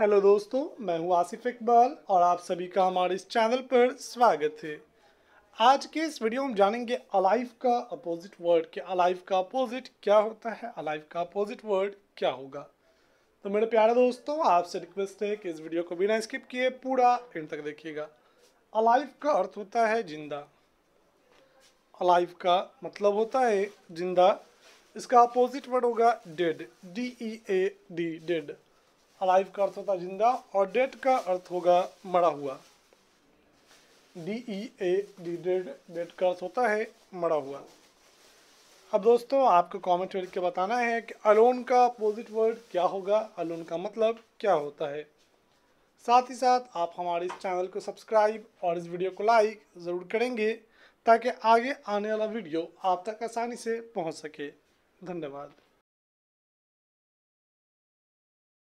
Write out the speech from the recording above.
hello दोस्तों मैं हूं आसिफ इकबाल और आप सभी का हमारे इस चैनल पर स्वागत है आज के इस वीडियो में जानेंगे अलाइव का अपोजिट वर्ड कि अलाइव का अपोजिट क्या होता है अलाइव का अपोजिट वर्ड क्या होगा तो मेरे प्यारे दोस्तों आपसे रिक्वेस्ट है कि इस वीडियो को बिना स्किप किए पूरा इंड तक देखिएगा अलाइव का अर्थ होता है जिंदा अलाइव का मतलब होता है जिंदा इसका अपोजिट वर्ड होगा dead D E A D dead alive का अर्थ होता है जिंदा और डेड का अर्थ होगा मरा हुआ D E A D dead dead का अर्थ होता है मरा हुआ अब दोस्तों आपको कमेंट करके बताना है कि अलोन का अपोजिट वर्ड क्या होगा अलोन का मतलब क्या होता है साथ ही साथ आप हमारे इस चैनल को सब्सक्राइब और इस वीडियो को लाइक ज़रूर करेंगे ताकि आगे आने वाला वीडियो आप तक आसानी से पहुंच सके धन्यवाद